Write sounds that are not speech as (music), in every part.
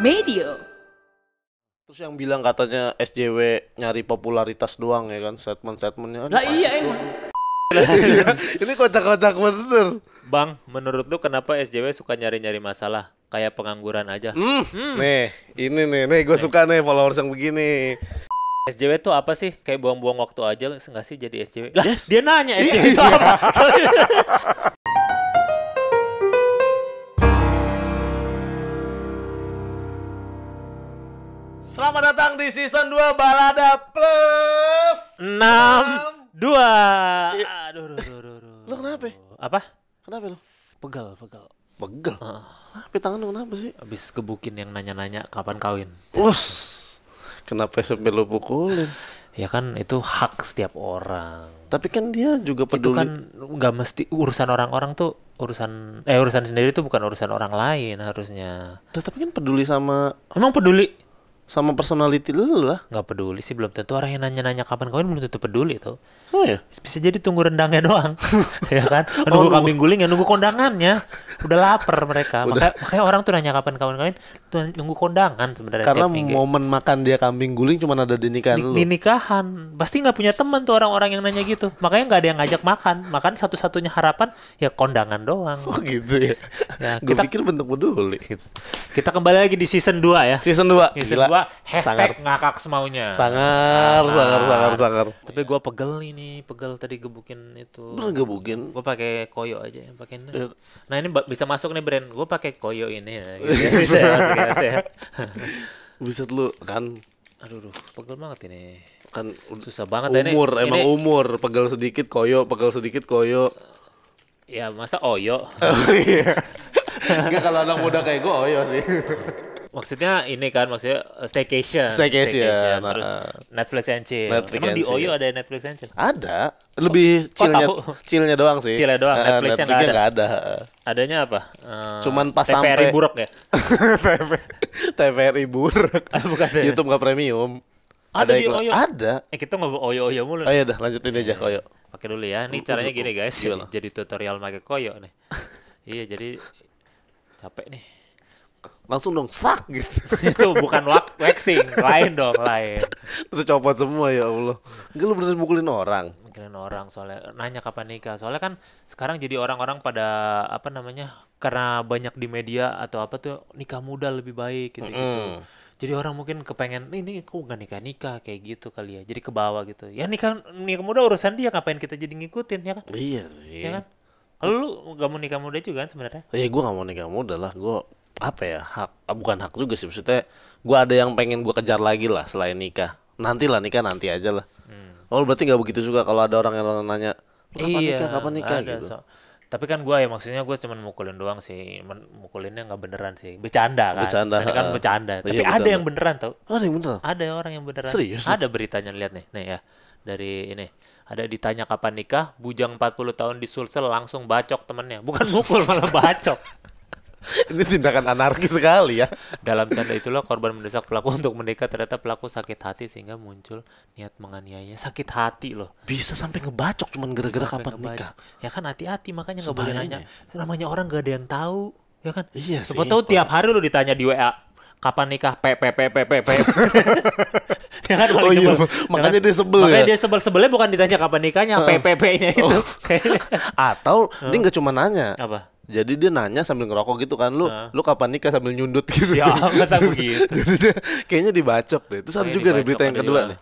media. Terus yang bilang katanya SJW nyari popularitas doang ya kan statement-statementnya. Lah iya emang. (laughs) Ini kocak-kocak bener. Bang, menurut lu kenapa SJW suka nyari-nyari masalah? Kayak pengangguran aja. Mm. Hmm. Nih, ini nih, nih gue suka nih followers yang begini. SJW tuh apa sih? Kayak buang-buang waktu aja nggak sih jadi SJW? Lah, yes. dia nanya SJW (laughs) itu iya. (laughs) Selamat datang di season 2 Balada Plus enam Aduh, aduh, aduh, aduh, aduh. Lu kenapa? Apa? Kenapa lo? Pegal, pegal. Pegel? Uh. Ah. tangan lu kenapa sih? Abis kebukin yang nanya-nanya kapan kawin. Us. Kenapa sampai lu pukulin? ya kan itu hak setiap orang. Tapi kan dia juga peduli. Itu kan nggak mesti urusan orang-orang tuh urusan eh urusan sendiri tuh bukan urusan orang lain harusnya. Tapi kan peduli sama. Emang peduli? sama personality lu lah nggak peduli sih belum tentu orang yang nanya-nanya kapan kawin belum tentu peduli tuh Oh iya. Bisa jadi tunggu rendangnya doang. (laughs) ya kan? Oh, nunggu oh, kambing guling ya nunggu kondangannya. Udah lapar mereka. Udah. Makanya, makanya orang tuh nanya kapan kawan kawin nunggu kondangan sebenarnya Karena momen makan dia kambing guling cuma ada di nikahan di, lu. Di nikahan. Pasti nggak punya teman tuh orang-orang yang nanya gitu. Makanya nggak ada yang ngajak makan. Makan satu-satunya harapan ya kondangan doang. Oh gitu ya. ya Gue pikir bentuk peduli. Gitu. Kita kembali lagi di season 2 ya. Season 2. Season dua 2 hashtag ngakak semaunya. Sangar, sangar, ah, sangar, sangar. Tapi gua pegel nih ini pegel tadi gebukin itu. Bener gebukin. Gue pakai koyo aja yang pakai ini. Iya. Nah ini bisa masuk nih brand. Gue pakai koyo ini ya. (laughs) Gitu. bisa masuk ya, ya. (laughs) Buset lu kan. Aduh, aduh, pegel banget ini. Kan susah banget umur, ini. Emang ini... umur, pegel sedikit koyo, pegel sedikit koyo. Ya masa oyo. (laughs) Oh, iya. Enggak kalau anak muda kayak gue oyo sih. Maksudnya ini kan maksudnya uh, staycation. Staycation. staycation. Nah, terus uh. Netflix and chill. Netflix Emang and di Oyo ada Netflix and chill? Ada. Oh, Lebih chillnya chillnya doang sih. Chillnya doang. Uh, Netflix yang Chill nggak ada. ada. Adanya apa? Uh, Cuman pas TVRI buruk ya. (laughs) TVRI buruk. (laughs) Ah, bukan. Ya? YouTube nggak premium. Ada, ada di Oyo. Ada. Eh kita ngobrol Oyo-Oyo mulu. Oh iya dah lanjutin aja iya. Oyo. Pakai dulu ya. Ini caranya gini guys. Gimana? Jadi tutorial pakai Koyo nih. (laughs) iya jadi capek nih langsung dong serak gitu (laughs) itu bukan waxing lain dong lain terus copot semua ya Allah enggak lu bener mukulin orang mukulin orang soalnya nanya kapan nikah soalnya kan sekarang jadi orang-orang pada apa namanya karena banyak di media atau apa tuh nikah muda lebih baik gitu gitu mm. jadi orang mungkin kepengen ini kok gak nikah nikah kayak gitu kali ya jadi ke bawah gitu ya nikah nikah muda urusan dia ngapain kita jadi ngikutin ya kan iya sih ya kan kalau lu gak mau nikah muda juga kan sebenarnya? Iya, gue gak mau nikah muda lah. Gue apa ya hak bukan hak juga sih maksudnya gue ada yang pengen gue kejar lagi lah selain nikah nanti lah nikah nanti aja lah hmm. oh berarti nggak begitu suka kalau ada orang yang nanya kapan iya, nikah kapan nikah ada, gitu so tapi kan gue ya maksudnya gue mau mukulin doang sih mukulinnya nggak beneran sih bercanda kan bercanda Ini kan bercanda iya, tapi iya, ada bercanda. yang beneran tau ada yang beneran ada orang yang beneran serius ada beritanya lihat nih nih ya dari ini ada ditanya kapan nikah bujang 40 tahun di Sulsel langsung bacok temennya bukan mukul malah bacok (laughs) (laughs) Ini tindakan anarkis sekali ya. Dalam canda itulah korban mendesak pelaku untuk menikah. Ternyata pelaku sakit hati sehingga muncul niat menganiaya. Sakit hati loh. Bisa sampai ngebacok cuman gara-gara kapan ngebacok. nikah. Ya kan hati-hati makanya nggak boleh nanya. Namanya orang gak ada yang tahu. Ya kan? Iya sih. tahu tiap hari lo ditanya di WA kapan nikah p p p p p p ya kan oh iya makanya ya kan? dia sebel makanya ya? dia sebel sebelnya bukan ditanya kapan nikahnya p p p nya itu oh. (laughs) atau dia nggak cuma nanya apa jadi dia nanya sambil ngerokok gitu kan, lu nah. lu kapan nikah sambil nyundut gitu. Ya, masa (laughs) begitu. (laughs) Jadi dia kayaknya dibacok deh. Terus ada juga nih berita yang kedua ya. nih.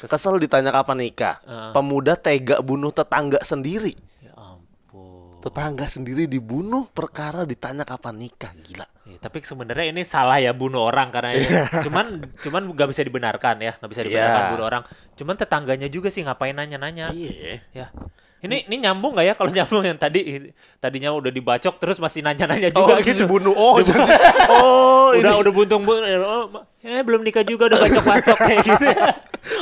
Kesel ditanya kapan nikah. Uh. Pemuda tega bunuh tetangga sendiri. Ya ampun. Tetangga sendiri dibunuh perkara ditanya kapan nikah. Gila. Ya, tapi sebenarnya ini salah ya bunuh orang karena ya, cuman cuman nggak bisa dibenarkan ya, nggak bisa dibenarkan ya. bunuh orang. Cuman tetangganya juga sih ngapain nanya-nanya. Iya. -nanya. Ya ini ini nyambung nggak ya kalau nyambung yang tadi tadinya udah dibacok terus masih nanya-nanya oh, juga gitu. oh, gitu. bunuh Oh, (laughs) oh udah ini. udah buntung bun. Oh, eh belum nikah juga udah bacok-bacok kayak gitu.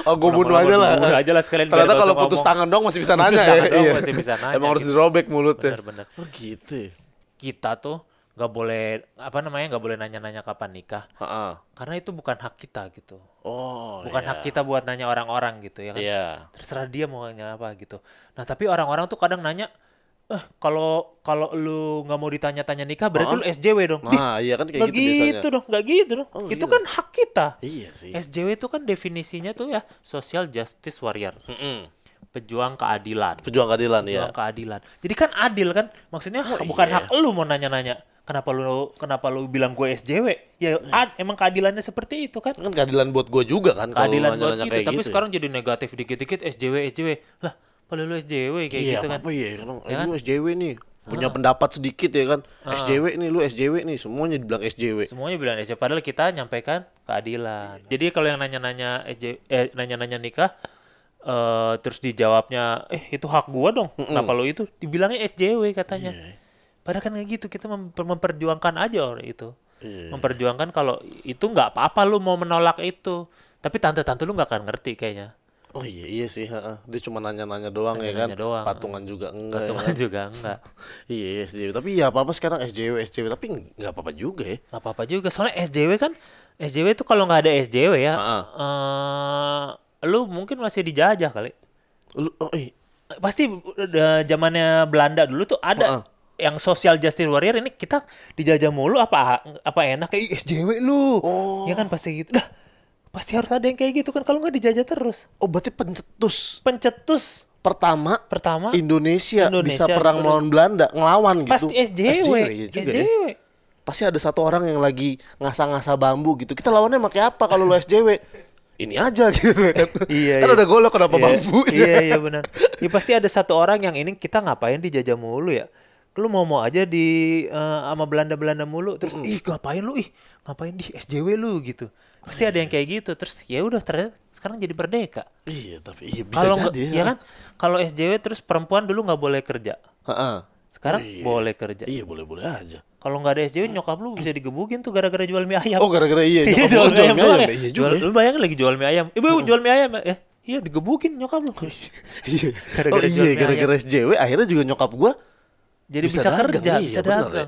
Oh, gue bunuh aja lah. Bunuh aja lah sekalian. Ternyata kalau putus ngomong. tangan dong masih bisa putus nanya ya. iya. masih bisa nanya. Emang gitu. harus dirobek mulutnya. Bener-bener. Oh gitu. Kita tuh nggak boleh apa namanya nggak boleh nanya-nanya kapan nikah uh-uh. karena itu bukan hak kita gitu oh bukan yeah. hak kita buat nanya orang-orang gitu ya kan yeah. terserah dia mau nanya apa gitu nah tapi orang-orang tuh kadang nanya eh kalau kalau lu nggak mau ditanya-tanya nikah berarti uh-huh. lu SJW dong nah Dih, iya kan kayak gak gitu, gitu dong nggak gitu dong oh, itu gitu. kan hak kita iya sih SJW itu kan definisinya tuh ya social justice warrior Mm-mm pejuang keadilan. Pejuang keadilan pejuang ya. keadilan. Jadi kan adil kan? Maksudnya oh, bukan iya. hak lu mau nanya-nanya kenapa lu kenapa lu bilang gue SJW ya ad, emang keadilannya seperti itu kan kan keadilan buat gue juga kan keadilan buat nanya gitu tapi gitu, sekarang jadi negatif dikit-dikit SJW SJW lah padahal lu SJW kayak iya, gitu kan Iya apa ya, kan? ya SJW nih punya pendapat sedikit ya kan Ah. SJW nih lu SJW nih semuanya dibilang SJW semuanya bilang SJW padahal kita nyampaikan keadilan jadi kalau yang nanya-nanya SJW eh, nanya-nanya nikah uh, terus dijawabnya eh itu hak gua dong mm -mm. kenapa lo itu dibilangnya SJW katanya yeah Padahal kan kayak gitu kita memper memperjuangkan aja orang itu. Yeah. Memperjuangkan kalau itu nggak apa-apa lu mau menolak itu. Tapi tante-tante lu nggak akan ngerti kayaknya. Oh iya iya sih, ha. dia cuma nanya-nanya doang nanya -nanya ya kan. Doang. Patungan juga enggak. Ya Patungan ya kan? juga enggak. (laughs) iya, iya SJW, tapi ya apa-apa sekarang SJW SJW tapi nggak apa-apa juga ya. Nggak apa-apa juga, soalnya SJW kan SJW itu kalau nggak ada SJW ya, ha -ha. uh, lu mungkin masih dijajah kali. Lu, oh, iya. Pasti udah eh, zamannya Belanda dulu tuh ada. Ha -ha yang social justice warrior ini kita dijajah mulu apa apa enak kayak SJW lu. Oh. Ya kan pasti gitu. Dah pasti harus ada yang kayak gitu kan kalau nggak dijajah terus. Oh berarti pencetus. Pencetus pertama pertama Indonesia, Indonesia bisa perang melawan Belanda ngelawan gitu. Pasti SJW. SJW, ya juga SJW. Ya. Pasti ada satu orang yang lagi ngasah-ngasah bambu gitu. Kita lawannya pakai apa kalau lu SJW? ini aja gitu (laughs) eh, iya, kan iya. ada golok kenapa iya, bambu? Iya iya benar. Ya pasti ada satu orang yang ini kita ngapain dijajah mulu ya lu mau mau aja di uh, eh, ama Belanda Belanda mulu terus ih ngapain lu ih ngapain di SJW lu gitu pasti iya, ada yang iya. kayak gitu terus ya udah ternyata sekarang jadi merdeka iya tapi iya bisa kalau jadi ya. ya, kan kalau SJW terus perempuan dulu nggak boleh kerja Ha-ha. sekarang iya. boleh kerja iya boleh boleh aja kalau nggak ada SJW nyokap lu bisa digebukin tuh gara-gara jual mie ayam oh gara-gara iya jual, (laughs) iya, jual, jual mie ayam, ayam. Ya. Iya Jual, ya. lu bayangin lagi jual mie ayam ibu eh, hmm. jual mie ayam ya eh, iya digebukin nyokap lu (laughs) gara-gara oh, iya gara-gara SJW akhirnya juga nyokap gua jadi bisa, bisa dagang, kerja iya, bisa dagang ya?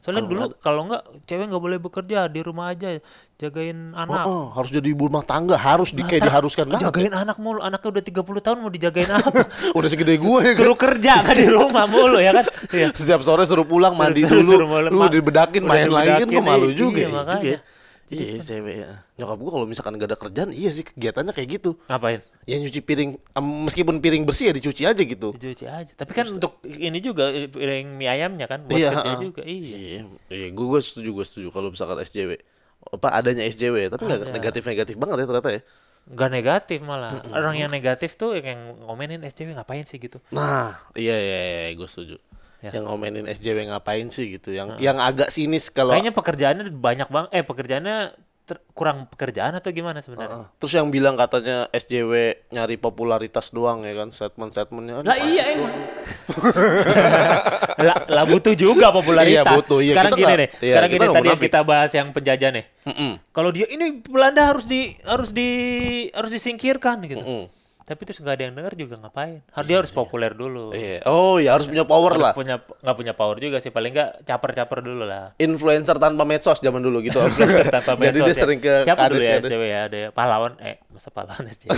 soalnya kalo dulu kalau nggak cewek nggak boleh bekerja di rumah aja jagain anak oh, oh, harus jadi ibu rumah tangga harus di, kayak diharuskan banget jagain anak mulu anaknya udah 30 tahun mau dijagain apa (laughs) udah segede gue ya kan? suruh kerja kan di rumah mulu ya kan ya. (laughs) setiap sore suruh pulang mandi suruh, dulu suruh, suruh, lu dibedakin main lagi kan malu iya, juga iya, Iya gitu. cewek ya. Nyokap gua kalau misalkan gak ada kerjaan, iya sih kegiatannya kayak gitu. Ngapain? Ya nyuci piring, meskipun piring bersih ya dicuci aja gitu. Dicuci aja. Tapi kan Just untuk ini juga eh, piring mie ayamnya kan buat iya, kerja uh, juga. Iya. Iya, iya gue, gue setuju, gua setuju kalau misalkan SJW. Apa adanya SJW, tapi ada. negatif-negatif banget ya ternyata ya. Gak negatif malah. Mm -mm. Orang yang negatif tuh yang, yang ngomenin SJW ngapain sih gitu. Nah, iya iya, iya, iya gua setuju ya. yang ngomelin SJW ngapain sih gitu yang nah. yang agak sinis kalau kayaknya pekerjaannya banyak bang eh pekerjaannya kurang pekerjaan atau gimana sebenarnya uh, uh. terus yang bilang katanya SJW nyari popularitas doang ya kan statement statementnya lah iya emang (laughs) lah lah butuh juga popularitas iya, butuh, iya. sekarang gini gak, nih iya, sekarang gini tadi yang kita bahas yang penjajah nih kalau dia ini Belanda harus di harus di harus disingkirkan gitu mm -mm tapi terus nggak ada yang denger juga ngapain harus dia harus populer dulu iya. oh ya harus punya power harus lah punya nggak punya power juga sih paling nggak caper caper dulu lah influencer tanpa medsos zaman dulu gitu influencer tanpa medsos (laughs) jadi dia ya. sering ke siapa dulu ya SCW ya ada ya? pahlawan eh masa pahlawan SCW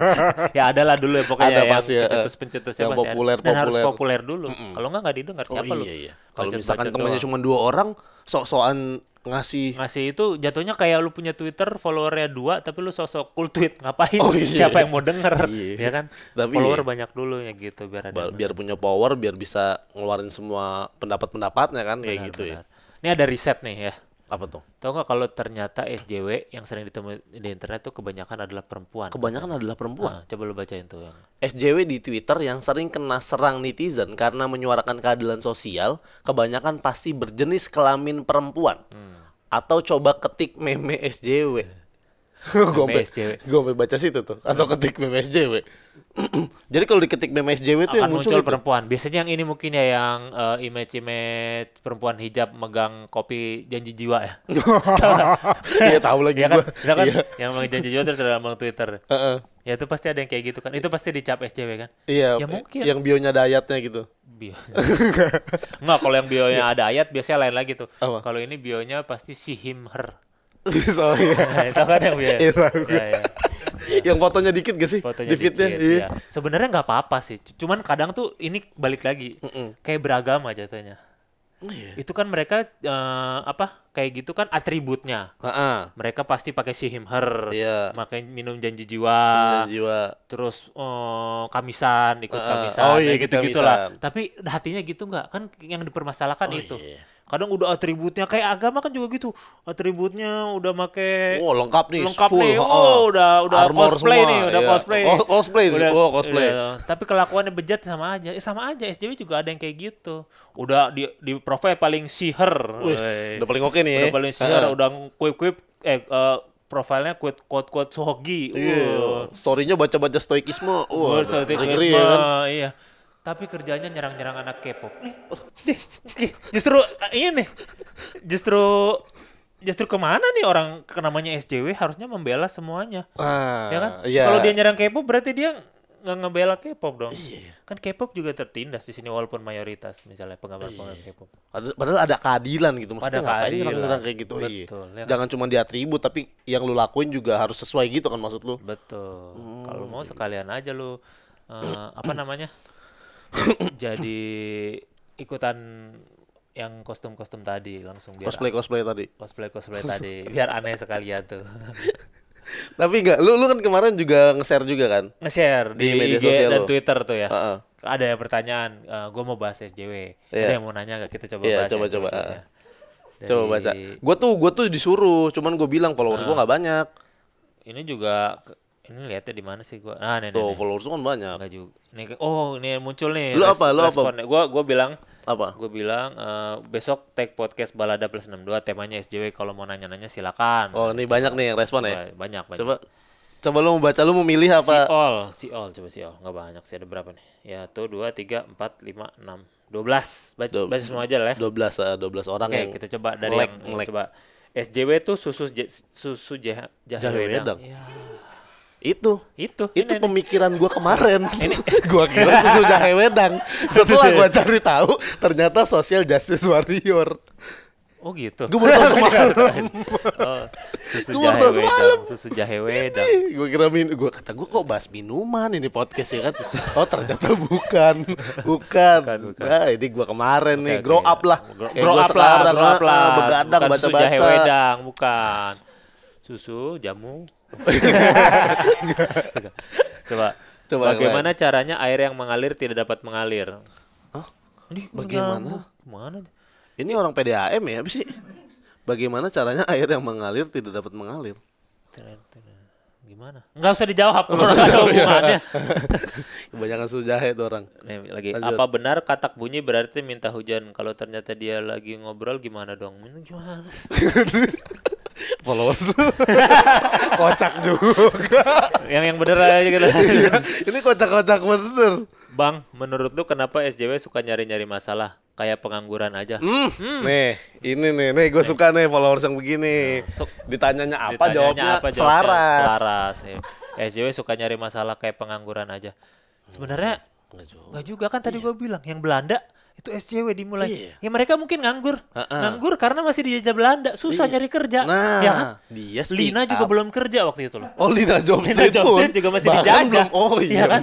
(laughs) ya ada lah dulu ya pokoknya ada pasti ya pencetus pencetus ya. yang populer dan populer. harus populer dulu mm -mm. kalau nggak nggak didengar oh, siapa oh, iya, iya. lu kalau misalkan temannya cuma dua orang sok-sokan ngasih ngasih itu jatuhnya kayak lu punya Twitter followernya dua tapi lu sosok cool tweet ngapain oh, iya. siapa yang mau denger iya. (laughs) ya kan tapi follower iya. banyak dulu ya gitu biar ada biar, punya power biar bisa ngeluarin semua pendapat pendapatnya kan kayak gitu ya. benar. ya ini ada riset nih ya apa tuh? Tahu nggak kalau ternyata SJW yang sering ditemui di internet tuh kebanyakan adalah perempuan. Kebanyakan kan? adalah perempuan. Nah, coba lu bacain tuh yang. SJW di Twitter yang sering kena serang netizen karena menyuarakan keadilan sosial, kebanyakan pasti berjenis kelamin perempuan. Hmm. Atau coba ketik meme SJW. Hmm eh gue (laughs) gue baca situ tuh atau ketik BMSJW. (clears throat) Jadi kalau diketik BMSJW itu yang muncul, muncul perempuan. Biasanya yang ini mungkin ya yang uh, image-image perempuan hijab megang kopi janji jiwa ya. (laughs) Iya tahu lagi ya kan, gua. Iya kan iya. yang megang janji jiwa terus ada abang Twitter. Uh-uh. Ya itu pasti ada yang kayak gitu kan. Itu pasti dicap SJW kan? Iya. Ya mungkin. Yang bionya ada ayatnya gitu. Bio. Enggak, kalau yang bionya iya. ada ayat biasanya lain lagi tuh. Kalau ini bionya pasti si him her. (laughs) Sorry. (laughs) Tahu kan yang biasa. Iya, Yang fotonya dikit gak sih? Fotonya di dikit, iya. Ya. Sebenarnya nggak apa-apa sih. Cuman kadang tuh ini balik lagi. Mm -mm. Kayak beragama jatuhnya. Oh, yeah. Itu kan mereka uh, apa? Kayak gitu kan atributnya. Uh -uh. Mereka pasti pakai si himher her. Iya. Yeah. Makai minum janji jiwa. janji jiwa. Terus uh, kamisan, ikut uh -uh. kamisan. Oh iya, gitu-gitulah. Tapi hatinya gitu nggak? Kan yang dipermasalahkan oh, itu. Yeah kadang udah atributnya kayak agama kan juga gitu atributnya udah make oh lengkap nih lengkap full, nih oh uh, udah udah cosplay semua, nih udah iya. cosplay oh, cosplay udah, oh, cosplay udah, iya. tapi kelakuannya bejat sama aja eh, sama aja SJW juga ada yang kayak gitu udah di di profile paling siher udah paling oke okay nih udah ya. paling siher udah kuip kuip eh uh, profilnya quote quote quote sohogi Iya. Uh. Storynya baca baca stoikisme. Wah, uh, stoikisme. Ya kan? Iya tapi kerjanya nyerang-nyerang anak K-pop. Oh, justru ah, ini iya nih, justru justru kemana nih orang namanya SJW harusnya membela semuanya, ah, ya kan? Yeah. Kalau dia nyerang K-pop berarti dia nggak ngebela K-pop dong. Iya. iya. Kan K-pop juga tertindas di sini walaupun mayoritas misalnya penggemar-penggemar iya. K-pop. Padahal ada keadilan gitu maksudnya. Ada keadilan nyerang kayak gitu. Betul. Iya. Ya kan? Jangan cuma di atribut tapi yang lu lakuin juga harus sesuai gitu kan maksud lu. Betul. Hmm. Kalau mau sekalian aja lu uh, apa namanya? jadi ikutan yang kostum-kostum tadi langsung biar cosplay cosplay tadi cosplay cosplay tadi biar aneh sekali ya tuh (laughs) tapi enggak lu lu kan kemarin juga nge-share juga kan nge-share di, di media sosial dan lo. Twitter tuh ya uh-uh. ada yang pertanyaan uh, eh, gue mau bahas SJW yeah. ada iya. yang mau nanya gak kita coba yeah, bahas coba coba coba Dari... coba baca gue tuh gue tuh disuruh cuman gue bilang followers uh. gue nggak banyak ini juga ini lihatnya di mana sih gua? Nah, nih, Tuh, nih, followers kan banyak. Enggak juga. Nih, oh, nih muncul nih. Lu apa? Lu apa? Gua gua bilang apa? Gua bilang uh, besok tag podcast Balada plus 62 temanya SJW kalau mau nanya-nanya silakan. Oh, ini banyak nih yang respon ya? Banyak, banyak. Coba coba lu mau baca lu memilih apa? Si all, si all coba si all. Enggak banyak sih ada berapa nih? Ya, tuh 2 3 4 5 6 12. Baca, baca semua aja lah ya. 12 uh, 12 orang Oke, yang kita coba dari melek, yang, melek. coba SJW tuh susu susu jah, jahe, jahe wedang. wedang. Ya. Itu, itu, itu ini, pemikiran gue kemarin. (laughs) Ini (laughs) gue kira sesudah Hewedang. (laughs) Setelah gue cari tahu, ternyata social justice warrior. Oh gitu. Gue baru semalam. oh, susu gue baru semalam. Susu jahe wedang. Gue kira min, gue kata gue kok bahas minuman ini podcast ya kan. Oh ternyata bukan, bukan. bukan, bukan. Nah ini gue kemarin bukan, nih grow up lah. Grow, Kayak grow up lah, grow up eh, lah. Begadang baca-baca. Susu jahe wedang bukan. Susu jamu coba, coba bagaimana gue. caranya air yang mengalir tidak dapat mengalir? Hah? Ini bagaimana? Mana? Ini orang PDAM ya sih. Bagaimana caranya air yang mengalir tidak dapat mengalir? Gimana? Enggak usah dijawab, (laughs) Kebanyakan sujahe itu orang. Nih, lagi Lanjut. apa benar katak bunyi berarti minta hujan? Kalau ternyata dia lagi ngobrol gimana dong? Gimana? (laughs) followers lu (laughs) kocak juga (laughs) yang yang bener aja gitu iya, ini kocak-kocak bener bang menurut lu kenapa SJW suka nyari-nyari masalah kayak pengangguran aja hmm, hmm. nih ini nih nih gue suka nih followers yang begini nah, so, ditanyanya apa ditanyanya jawabnya, apa, jawabnya selaras selaras ya. SJW suka nyari masalah kayak pengangguran aja sebenarnya Enggak juga. juga kan tadi iya. gue bilang yang Belanda itu SJW dimulai. Yeah. Ya mereka mungkin nganggur. Uh-uh. Nganggur karena masih di jajah Belanda, susah yeah. nyari kerja. Nah, ya dia Lina up. juga belum kerja waktu itu loh. Oh, Lina job Lina street pun. juga masih dijajah. Belum, oh iya, ya kan?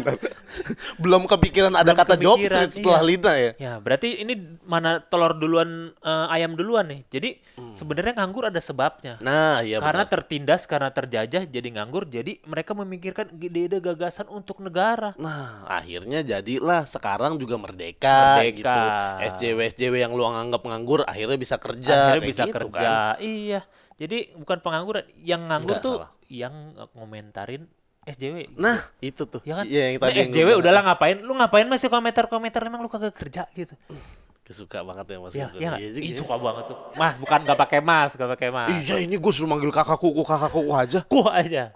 (laughs) belum kepikiran ada belum kata kepikiran, job street setelah iya. Lina ya. Ya, berarti ini mana telur duluan uh, ayam duluan nih. Jadi hmm. sebenarnya nganggur ada sebabnya. Nah, iya Karena benar. tertindas, karena terjajah jadi nganggur, jadi mereka memikirkan ide-ide gagasan untuk negara. Nah, akhirnya jadilah sekarang juga merdeka, merdeka. gitu Iya. SJW SJW yang lu anggap nganggur akhirnya bisa kerja. Akhirnya bisa gitu, kerja. Kan? Iya. Jadi bukan pengangguran, yang nganggur Enggak, tuh salah. yang ngomentarin SJW. Gitu. Nah, itu tuh. Ya kan? Ya, yang nah, tadi nah, SJW yang udahlah ngapain? Lu ngapain masih komentar-komentar emang lu kagak kerja gitu. Suka banget ya Mas. Ya, ya, iya, iya, iya, iya, suka banget. Suka. Mas, bukan gak pakai mas, gak pakai mas. Iya, ini gue suruh manggil kakakku, ku kakakku aja. Ku aja.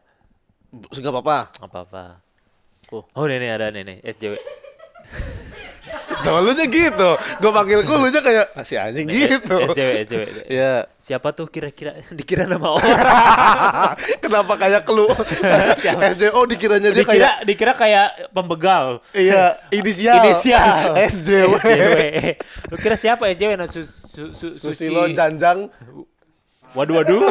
Gak apa-apa. Apa-apa. Ku. Oh, ini ada nih, nih SJW. Nah, lu nya gitu. Gue panggil ku lu nya kayak si anjing gitu. SJW, SJW. Ya. Siapa tuh kira-kira (laughs) dikira nama orang? (laughs) Kenapa kayak lu? SJW (laughs) oh dikiranya dia dikira, kayak dikira kayak pembegal. Iya, inisial. Inisial. SJW. Lu kira siapa SJW? Nah, su, su, su, Susilo Janjang Waduh waduh.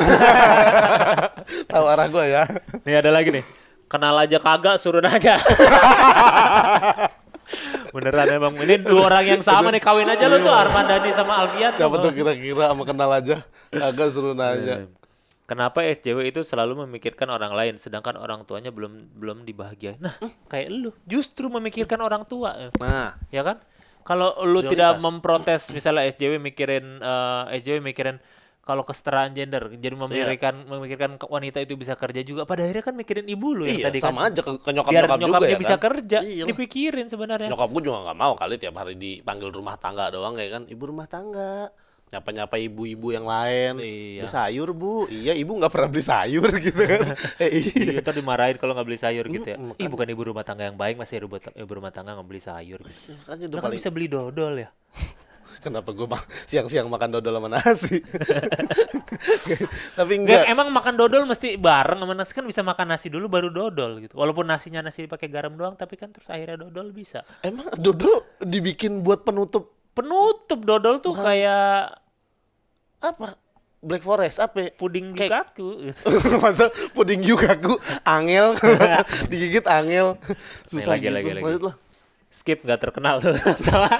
Tahu arah gua ya. Nih ada lagi nih. Kenal aja kagak suruh aja. Beneran emang ini dua orang yang sama nih kawin aja lu iya. tuh Arman Dani sama Alfian. Siapa tuh kira-kira sama kenal aja agak seru nanya. Iya. Kenapa SJW itu selalu memikirkan orang lain sedangkan orang tuanya belum belum dibahagiain. Nah, kayak lu justru memikirkan orang tua. Nah, ya kan? Kalau lu Prioritas. tidak memprotes misalnya SJW mikirin uh, eh, SJW mikirin kalau kesetaraan gender jadi memikirkan yeah. memikirkan wanita itu bisa kerja juga pada akhirnya kan mikirin ibu lu yang iya, tadi kan. sama kan. aja ke, ke nyokap biar nyokap nyokapnya juga ya bisa kan? kerja iya, dipikirin sebenarnya nyokap gue juga nggak mau kali tiap hari dipanggil rumah tangga doang kayak kan ibu rumah tangga nyapa-nyapa ibu-ibu yang lain iya. beli sayur bu iya ibu nggak pernah beli sayur (laughs) gitu kan eh, iya itu iya. dimarahin kalau nggak beli sayur gitu ya mm, ibu bukan ibu rumah tangga yang baik masih ibu, ibu rumah tangga nggak beli sayur gitu. kan, kan paling... bisa beli dodol ya kenapa gue (laughs) siang-siang makan dodol sama nasi (laughs) tapi enggak ya, emang makan dodol mesti bareng sama nasi kan bisa makan nasi dulu baru dodol gitu walaupun nasinya nasi pakai garam doang tapi kan terus akhirnya dodol bisa emang dodol dibikin buat penutup penutup dodol tuh kayak apa Black Forest apa? Puding yukaku. Gitu. (laughs) Masa puding yukaku angel digigit angel susah lagi, gitu. lagi, lagi. Maksud lo, skip gak terkenal tuh (laughs) sama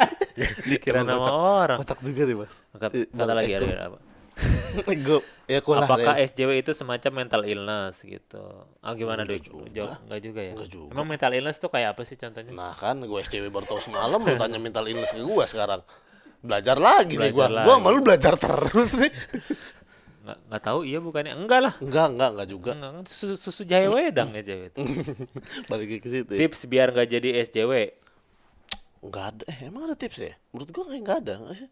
dikira nama kocak, orang kocak juga sih mas kata, iya, kata lagi ada apa (laughs) Gue ya kulah, Apakah ya. SJW itu semacam mental illness gitu? Ah gimana doi? Jawab enggak juga ya? Enggak juga. Emang mental illness tuh kayak apa sih contohnya? Nah kan gue SJW baru tahu semalam lu tanya mental illness ke gue sekarang. Belajar lagi belajar nih gue. Gue malu belajar terus nih. Nggak, nggak tahu iya bukannya enggak lah enggak enggak enggak juga enggak, susu, susu jahe wedang ya jahe itu (laughs) balik ke situ ya. tips biar nggak jadi SJW Enggak ada eh, emang ada tips ya menurut gua kayak nggak ada enggak sih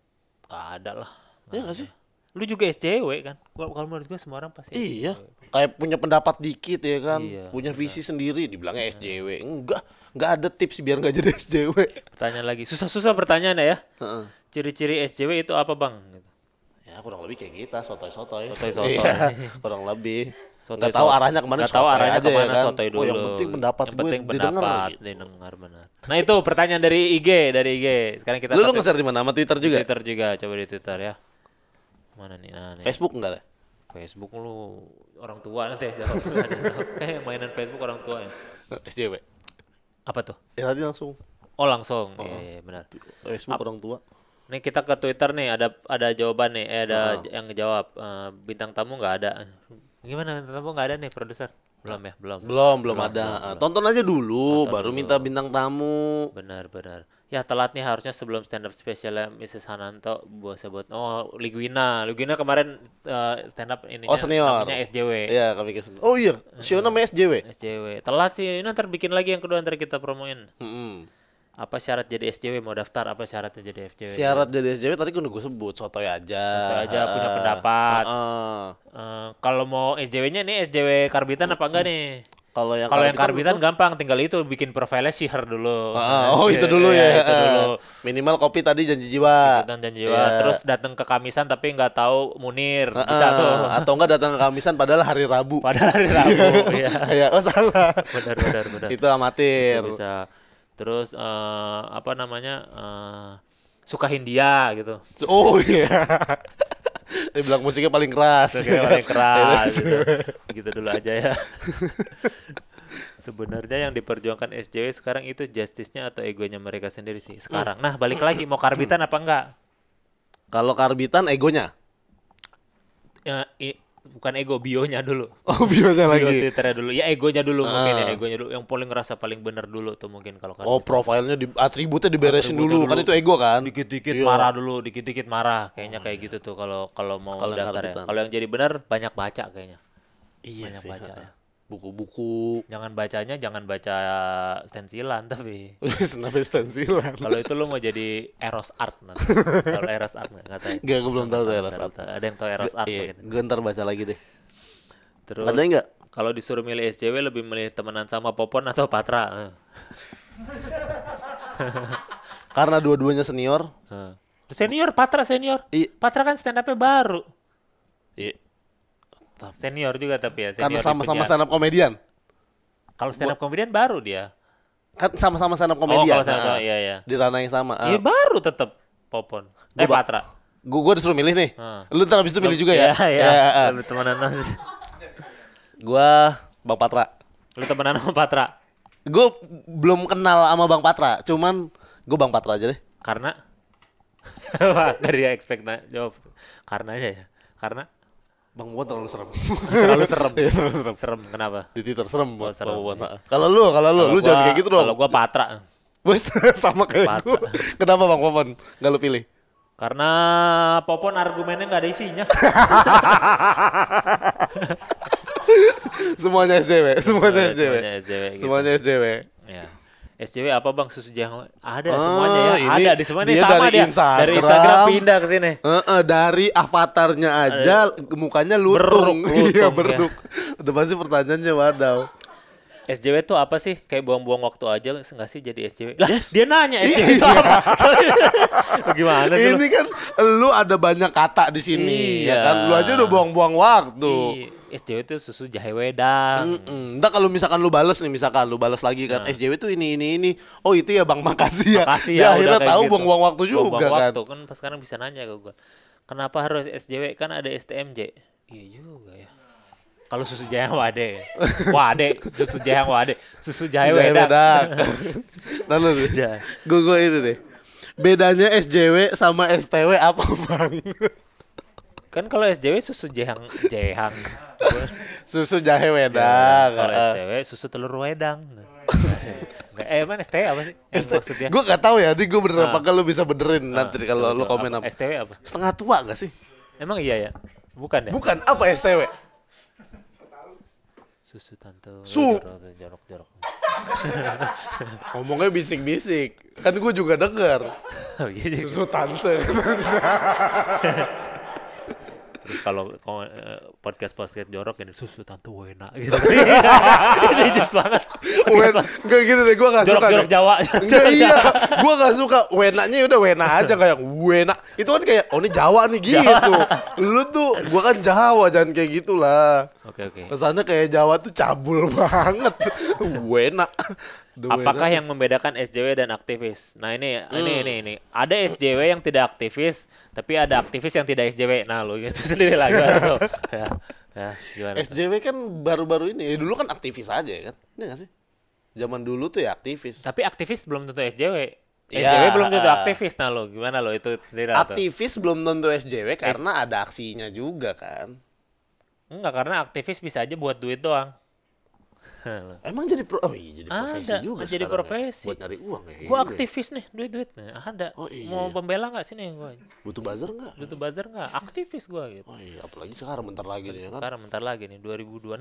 nggak ada lah Iya enggak sih lu juga SJW kan kalau menurut gua semua orang pasti iya SJW. kayak punya pendapat dikit ya kan iya, punya visi sendiri dibilangnya iya. SJW enggak enggak ada tips biar enggak jadi SJW tanya lagi susah-susah pertanyaan ya ciri-ciri SJW itu apa bang gitu. ya kurang lebih kayak kita sotoy-sotoy sotoy-sotoy iya, kurang lebih Sotoy tahu arahnya kemana Gak tahu arahnya aja ya kemana ya kan? sotoy dulu. Oh, yang penting pendapat yang penting gue pendapat didengar. didengar benar. Nah itu pertanyaan dari IG dari IG. Sekarang kita Lu, lu nge-share di mana? Sama Twitter juga? Twitter juga. Coba di Twitter ya. Mana nih? Nah, nih. Facebook enggak lah. Facebook lu orang tua nanti ya jawab. (laughs) Kayak mainan Facebook orang tua ya. SJW. Apa tuh? Ya tadi langsung. Oh langsung. Oh. Iya, oh. Iya, yeah, benar. Facebook Ap orang tua. Nih kita ke Twitter nih ada ada jawaban nih, eh ada oh. yang jawab uh, eh, bintang tamu nggak ada. Gimana minta tamu nggak ada nih produser? Belum ya, belum. Belum, belum, belum ada. Belum, Tonton aja dulu, Tonton baru dulu. minta bintang tamu. Benar, benar. Ya telat nih harusnya sebelum stand up spesialnya Mrs. Hananto buat sebut oh Liguina, Liguina kemarin uh, eh, stand up ini oh, senior. namanya SJW. Iya, kami kesen. Oh iya, Siona namanya SJW. SJW. Telat sih, ini terbikin bikin lagi yang kedua ntar kita promoin. Mm -hmm apa syarat jadi SJW mau daftar apa syaratnya jadi SJW syarat jadi SJW tadi kan gue sebut sotoy aja sotoy aja punya pendapat uh, uh. uh, kalau mau SJW-nya nih SJW karbitan apa enggak nih kalau yang kalau yang karbitan itu... gampang, tinggal itu bikin profile siher dulu. uh. oh, itu dulu ya. ya itu dulu. Minimal kopi tadi janji jiwa. Dan janji jiwa. Yeah. Terus datang ke Kamisan tapi nggak tahu Munir. Uh, Bisa tuh. Atau enggak datang ke Kamisan padahal hari Rabu. Padahal hari Rabu. (laughs) ya. oh salah. Benar benar benar. itu amatir. Itu bisa terus uh, apa namanya uh, suka Hindia gitu oh iya yeah. dia bilang musiknya paling keras musiknya paling keras gitu. (laughs) gitu dulu aja ya sebenarnya yang diperjuangkan SJW sekarang itu justice-nya atau egonya mereka sendiri sih sekarang. Nah, balik lagi mau karbitan apa enggak? Kalau karbitan egonya. Ya, bukan ego bionya dulu oh bionya bio lagi twitternya dulu ya egonya dulu ah. mungkin ya egonya dulu yang paling ngerasa paling benar dulu tuh mungkin kalau kan oh profilnya di atributnya diberesin atributnya dulu. Kan dulu kan itu ego kan dikit-dikit iya. marah dulu dikit-dikit marah kayaknya oh, kayak iya. gitu tuh kalau kalau mau daftar ya. kalau yang jadi benar banyak baca kayaknya iya banyak sih, baca ya buku-buku jangan bacanya jangan baca stensilan tapi (laughs) kenapa stensilan kalau itu lo mau jadi eros art nanti kalau eros art nggak tahu nggak gue belum tahu tuh eros art ada yang tahu eros art iya, gue ntar baca lagi deh terus ada nggak kalau disuruh milih SJW lebih milih temenan sama Popon atau Patra (laughs) karena dua-duanya senior senior Patra senior iya. Patra kan stand upnya baru Iya senior juga tapi ya senior karena sama-sama stand up komedian kalau stand up komedian baru dia kan sama-sama stand up komedian oh, sama -sama, nah, iya, iya. di ranah yang sama ah. iya uh. baru tetap popon eh gua, patra gue gue disuruh milih nih uh. lu ntar abis itu milih juga ya iya iya ya, uh. temenan gue bang patra lu temenan sama patra gue belum kenal sama bang patra cuman gue bang patra aja deh karena (laughs) Wah, dari expect na jawab. aja ya. Karena Bang Buan terlalu serem. (laughs) terlalu serem. ya, terlalu serem. Serem kenapa? Titi terserem, serem oh, serem. Bang Kalau lu, kalau lu, kalo lu jangan kayak gitu dong. Kalau gua Patra. Bos (laughs) sama kayak Patra. Gua. Kenapa Bang Popon enggak lu pilih? Karena Popon argumennya gak ada isinya. (laughs) semuanya SJW, semuanya SJW. Semuanya SJW. Gitu. Semuanya SJW. Iya. SJW apa bang susu jangan ada oh, semuanya ya ini ada di semuanya dia sama dari dia Instagram, dari Instagram pindah ke sini uh, uh, dari avatarnya aja uh, mukanya lurung (laughs) iya berduk ya. udah pasti pertanyaannya wadaw SJW itu apa sih? Kayak buang-buang waktu aja nggak sih jadi SJW? Lah, yes. dia nanya SJW iya. itu apa? (laughs) Gimana sih? Ini kan lu ada banyak kata di sini iya. ya kan. Lu aja udah iya. buang-buang waktu. Iya. SJW itu susu jahe wedang. Mm -mm. Nah kalau misalkan lu bales nih, misalkan lu bales lagi kan nah. SJW itu ini ini ini. Oh itu ya bang makasih ya. Makasih ya. ya akhirnya tahu gitu. buang-buang waktu juga buang -buang kan. Waktu kan pas sekarang bisa nanya ke gue. Kenapa harus SJW? Kan ada STMJ. Iya juga ya kalau susu jaya wade wade susu jaya wade susu jaya wedang. lalu susu jaya gue gue itu deh bedanya SJW sama STW apa bang kan kalau SJW susu jehang jehang susu jahe ya, wedang ya, kalau STW susu telur wedang eh emang STW apa sih? ST... maksudnya? Gue gak tahu ya, nanti gue bener kali apa ah. kalau bisa benerin ah, nanti kalau lo komen apa. apa. STW apa? Setengah tua gak sih? Emang iya ya? Bukan ya? Bukan, apa STW? susu tante Su jorok jorok (laughs) ngomongnya bisik-bisik kan gue juga denger (laughs) oh, iya, iya. susu tante (laughs) kalau eh, podcast podcast jorok ini susu tante wena gitu (laughs) ini jelas banget wena nggak gitu deh gue nggak suka jorok jawa nggak iya (laughs) gue nggak suka wenanya ya udah wena aja kayak wena itu kan kayak oh ini jawa nih gitu lu tuh gue kan jawa jangan kayak gitulah oke okay, oke okay. kesannya kayak jawa tuh cabul (laughs) banget wena Apakah yang membedakan SJW dan aktivis? Nah ini, hmm. ini, ini, ini. Ada SJW yang tidak aktivis, tapi ada aktivis yang tidak SJW. Nah lo gitu (laughs) sendiri lah gue. (laughs) ya, ya, gimana? SJW kan baru-baru ini, ya, dulu kan aktivis aja kan? Ini gak sih? Zaman dulu tuh ya aktivis. Tapi aktivis belum tentu SJW. SJW ya, belum tentu eh. aktivis nah lo gimana lo itu sendiri aktivis tuh? belum tentu SJW eh. karena eh. ada aksinya juga kan enggak karena aktivis bisa aja buat duit doang Emang jadi pro oh iya jadi profesi ada, juga jadi ya, profesi. Ya, buat nyari uang ya. Gua iya. aktivis nih, duit-duit nih. Ada. Oh, iya. Mau pembela nggak sini gua? Butuh buzzer nggak? Butuh buzzer nggak? Aktivis gua gitu. Oh iya, apalagi sekarang bentar lagi nih sekarang kan. Sekarang bentar lagi nih 2026.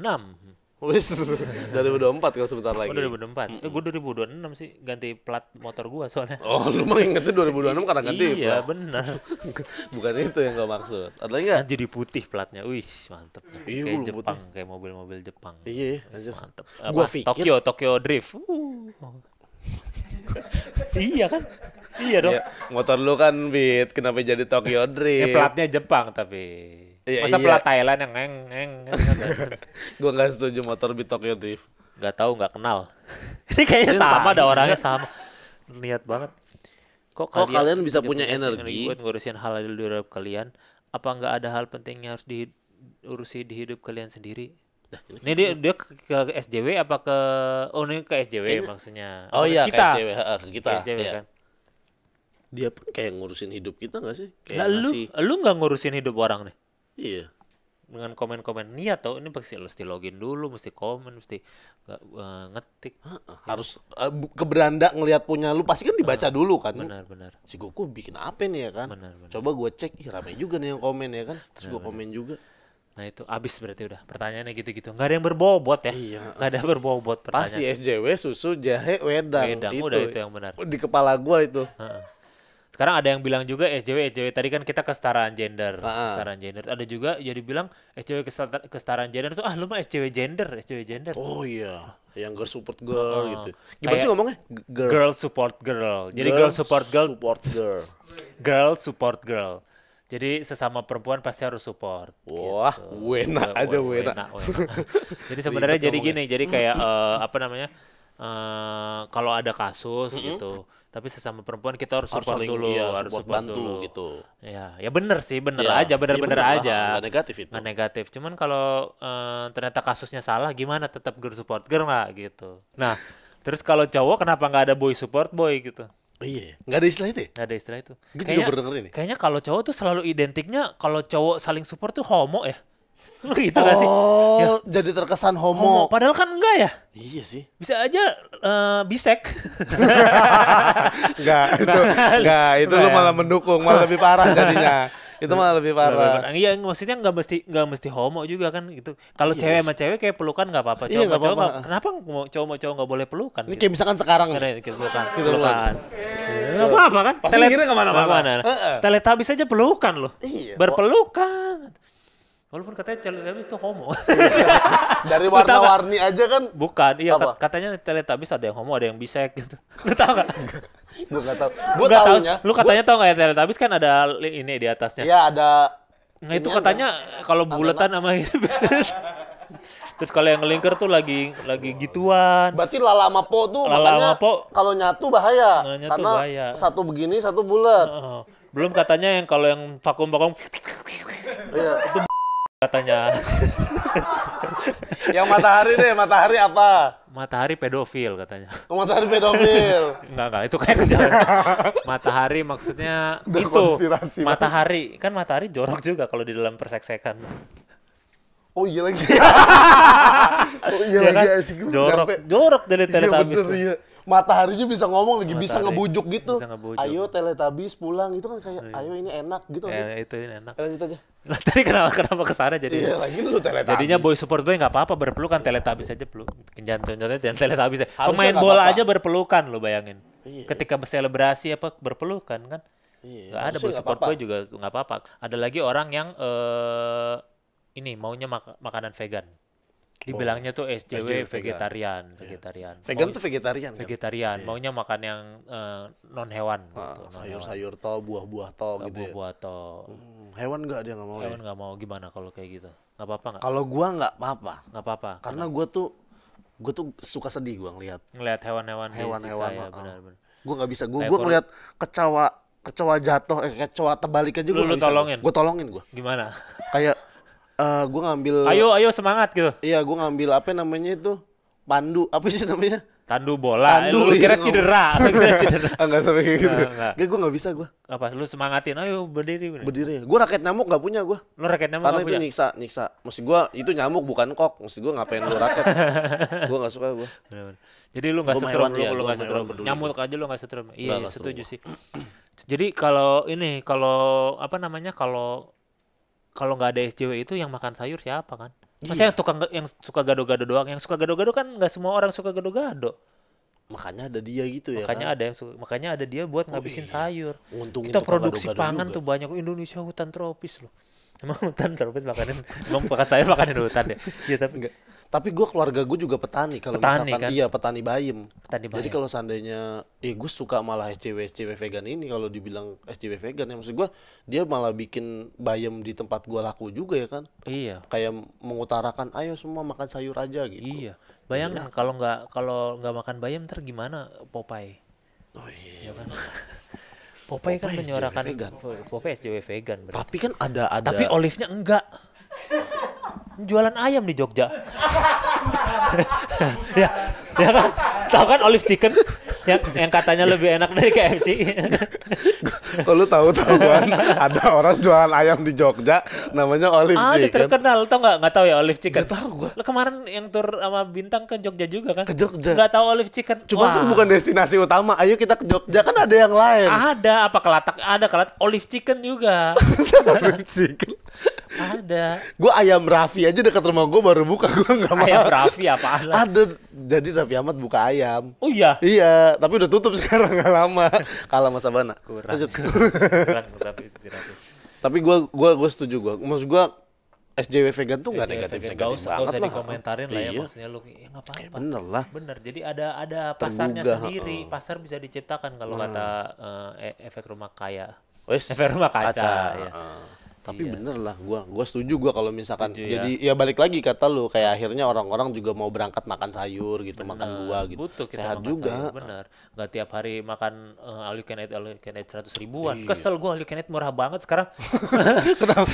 Wis 2024 kalau sebentar oh, lagi. Oh, 2024. Mm -mm. Eh, gue 2026 sih ganti plat motor gua soalnya. Oh, lu mah ingetnya 2026 karena ganti. Iya, benar. (laughs) Bukan itu yang gua maksud. Ada enggak? enggak? Jadi putih platnya. Wih, mantep. Iya, kayak Jepang, putih. kayak mobil-mobil Jepang. Iya, mantep. Apa, gua pikir Tokyo, Tokyo Drift. Uh. (laughs) iya kan? Iya dong. Ya, motor lu kan Beat, kenapa jadi Tokyo ya, Drift? Ya, platnya Jepang tapi. Iya, Masa iya. pelat Thailand yang neng neng. Gue nggak setuju motor di Tokyo Drift. Gak tahu, nggak kenal. (laughs) Ini kayaknya sama, ada orangnya sama. Niat banget. Kok, Kok kalian, bisa punya energi buat ngurusin hal di hidup kalian? Apa nggak ada hal penting yang harus diurusi di hidup kalian sendiri? Nah, ini dia dia ke, ke SJW apa ke oh ini ke SJW Kayaknya, maksudnya. Oh iya kita. ke SJW, ke kita. Ke SJW iya. kan. Dia pun kayak ngurusin hidup kita gak sih? Kayak nah, ngasih... lu lu nggak ngurusin hidup orang nih? Iya. Dengan komen-komen niat ya, tau ini pasti mesti login dulu, mesti komen, mesti uh, ngetik. Uh, uh, harus uh, keberanda ngelihat punya lu pasti kan dibaca uh, dulu kan. Benar, benar. Si Goku bikin apa nih ya kan? Benar, benar. Coba gue cek, ih rame juga nih yang komen ya kan. Terus gue komen juga. Nah itu abis berarti udah pertanyaannya gitu-gitu nggak ada yang berbobot ya iya. nggak ada berbobot pertanyaan pasti SJW susu jahe wedang, wedang itu. udah itu yang benar di kepala gua itu sekarang ada yang bilang juga SJW SJW tadi kan kita kesetaraan gender, uh ah, -huh. Ah. kesetaraan gender. Ada juga jadi bilang SJW kesetaraan, gender tuh ah lu mah SJW gender, SJW gender. Oh iya, yang girl support ah, girl uh, gitu. Gimana sih ngomongnya? Girl. girl support girl. Jadi girl, girl support girl. Support girl. girl support girl. Jadi sesama perempuan pasti harus support. Wah, gitu. wena aja wena. wena, wena. (laughs) jadi sebenarnya jadi gini, jadi kayak uh, apa namanya? Uh, kalau ada kasus mm -hmm. gitu tapi sesama perempuan kita harus, support dulu, iya, harus support, bantu dulu. gitu. Ya, ya bener sih, bener ya, aja, bener-bener iya, bener aja. nggak negatif itu. nggak negatif. Cuman kalau uh, ternyata kasusnya salah, gimana tetap girl support girl lah gitu. Nah, terus kalau cowok kenapa nggak ada boy support boy gitu? Oh, iya, nggak ada istilah itu. Ya? Nggak ada istilah itu. Gue kayaknya, juga pernah ini. Kayaknya kalau cowok tuh selalu identiknya kalau cowok saling support tuh homo ya. Oh, gitu oh, gak sih? Oh, ya. jadi terkesan oh, homo. homo. Padahal kan enggak ya? Iya sih. Bisa aja uh, bisek. enggak, (laughs) itu enggak, itu nah, lu ya. malah mendukung, malah lebih parah jadinya. itu malah lebih parah. Iya, maksudnya nggak mesti nggak mesti homo juga kan gitu. Kalau iya, cewek sama cewek kayak pelukan nggak apa-apa. Iya, cowok iya, cowok kenapa mau cowok sama cowok nggak boleh pelukan? Ini gitu. kayak misalkan sekarang. Kayak pelukan. Gitu pelukan. Enggak iya. apa-apa kan? Pasti kemana-mana. Telet habis aja pelukan loh. Iya. Berpelukan. Walaupun katanya Teletubbies itu homo. (laughs) Dari warna-warni aja kan? Bukan, iya kat katanya Teletubbies ada yang homo, ada yang bisek gitu. (laughs) Lu tau gak? gue gak tau. Gue taunya. Lu katanya gua... tau gak ya Teletubbies kan ada ini di atasnya. Iya ada. Nah itu katanya kalau buletan sama ini. (laughs) Terus kalau yang ngelingker tuh lagi lagi gituan. Berarti lalama po tuh lalama po kalau nyatu bahaya. nyatu Karena bahaya. satu begini, satu bulat. Uh, belum katanya yang kalau yang vakum-vakum Iya. -vakum, katanya. (laughs) yang matahari deh, matahari apa? Matahari pedofil katanya. Oh, matahari pedofil. (laughs) enggak enggak, itu kayak kejar (laughs) matahari maksudnya Udah itu. Matahari, kan matahari jorok juga kalau di dalam perseksekan. Oh iya lagi. oh iya ya lagi kan? Jorok, Sampai... jorok dari teletabis. Iya, iya. Mataharinya bisa ngomong lagi, Matahari, bisa ngebujuk gitu. Bisa ngebujuk. Ayo teletabis pulang, itu kan kayak, iya. ayo ini enak gitu. Eh, itu enak. Lanjut aja. (laughs) Lah tadi kenapa kenapa ke sana jadi? Iya, lagi lu teletabis. Jadinya boy support boy nggak apa-apa berpelukan teletabis aja peluk. Jangan contohnya jangan teletabis. Aja. Ya. Pemain bola apa -apa. aja berpelukan lo bayangin. Iya. Ketika selebrasi apa berpelukan kan? Iya. Gak ada boy support apa apa boy juga nggak apa-apa. Ada lagi orang yang uh, ini maunya mak makanan vegan. Gitu. Dibilangnya tuh SJW oh, ya. vegetarian, iya. vegetarian. Yeah. Vegan Mau, tuh vegetarian. Kan? Vegetarian, kan? maunya makan yang uh, eh, non hewan ah, gitu. Sayur-sayur to, buah-buah to gitu. Ya? Buah-buah to. Hmm, hewan nggak dia nggak mau. Ya? Hewan nggak ya? mau gimana kalau kayak gitu? Nggak apa-apa nggak? Kalau gua nggak apa-apa. Nggak apa-apa. Karena gua tuh gua tuh suka sedih gua ngelihat ngelihat hewan-hewan hewan-hewan hewan, hewan hewan hewan ya, ah. benar benar gue nggak bisa gua gue ngelihat kecoa kecoa jatuh eh kecoa aja gua lu, lu tolongin gue tolongin gua. gimana kayak uh, eh, gue ngambil ayo ayo semangat gitu iya gue ngambil apa namanya itu pandu apa sih namanya tandu bola tandu, lu, lu kira cedera kira cedera enggak sampai kayak gitu enggak, gue nggak bisa gue apa lu semangatin ayo berdiri berdiri, berdiri. gue raket nyamuk gak punya gue lu raket nyamuk karena itu punya? nyiksa nyiksa mesti gue itu nyamuk bukan kok mesti gue ngapain lu raket (laughs) gue gak suka gue jadi lu gak setrum lu lu gak setrum nyamuk aja lu gak setrum iya setuju sih (clears throat) jadi kalau ini kalau apa namanya kalau kalau nggak ada SJW itu yang makan sayur siapa kan? Maksudnya iya. yang tukang yang suka gado-gado doang, yang suka gado-gado kan nggak semua orang suka gado-gado. Makanya ada dia gitu ya. Makanya kan? ada yang suka, makanya ada dia buat oh, ngabisin iya. sayur. Untung kita produksi gado -gado pangan juga. tuh banyak Indonesia hutan tropis loh. (laughs) Emang hutan tropis makanan emang makan sayur makanan hutan ya. Iya tapi Enggak. Tapi gue keluarga gue juga petani kalau misalkan kan? iya petani bayam. Petani bayam. Jadi kalau seandainya eh ya gue suka malah SCW SCW vegan ini kalau dibilang SCW vegan ya maksud gue dia malah bikin bayam di tempat gue laku juga ya kan. Iya. Kayak mengutarakan ayo semua makan sayur aja gitu. Iya. bayang nah, kalau nggak kalau nggak makan bayam ntar gimana Popeye? Oh iya. iya kan? Popeye, (laughs) Popeye kan menyuarakan Popeye SJW vegan. Berarti. Tapi kan ada ada. Tapi olive-nya enggak. Jualan ayam di Jogja. ya, ya kan? Tahu kan olive chicken yang yang katanya lebih enak dari KFC. Kalau tahu tahu kan ada orang jualan ayam di Jogja namanya olive ah, chicken. Ah, terkenal tau nggak? Nggak tahu ya olive chicken. tahu gua. Lu kemarin yang tur sama bintang ke Jogja juga kan? Ke Jogja. Nggak tahu olive chicken. Cuma kan bukan destinasi utama. Ayo kita ke Jogja kan ada yang lain. Ada apa kelatak? Ada kelatak olive chicken juga. (laughs) olive chicken. Ada. Gue ayam Raffi aja dekat rumah gue baru buka gue nggak mau. Ayam Raffi apa Ada. Jadi Raffi Ahmad buka ayam. Oh iya. Iya, tapi udah tutup sekarang nggak lama. Kalah masa bana Kurang. Lanjut. Kurang Tapi Tapi gue gue gue setuju gue. Maksud gue SJW vegan tuh nggak negatif negatif gak usah, banget usah lah. dikomentarin lah ya iya. maksudnya lu ya nggak apa-apa. Bener lah. Bener. Jadi ada ada pasarnya Tengah. sendiri. Uh. Pasar bisa diciptakan kalau hmm. kata uh, efek rumah kaya. Wes. Efek rumah kaca. kaca ya. uh tapi iya. bener lah gua gua setuju gua kalau misalkan setuju, ya. jadi ya. ya balik lagi kata lu kayak akhirnya orang-orang juga mau berangkat makan sayur gitu bener. makan buah gitu Butuh kita sehat juga sayur, bener nggak tiap hari makan uh, all you can eat seratus ribuan iya. kesel gua all you murah banget sekarang (laughs) kenapa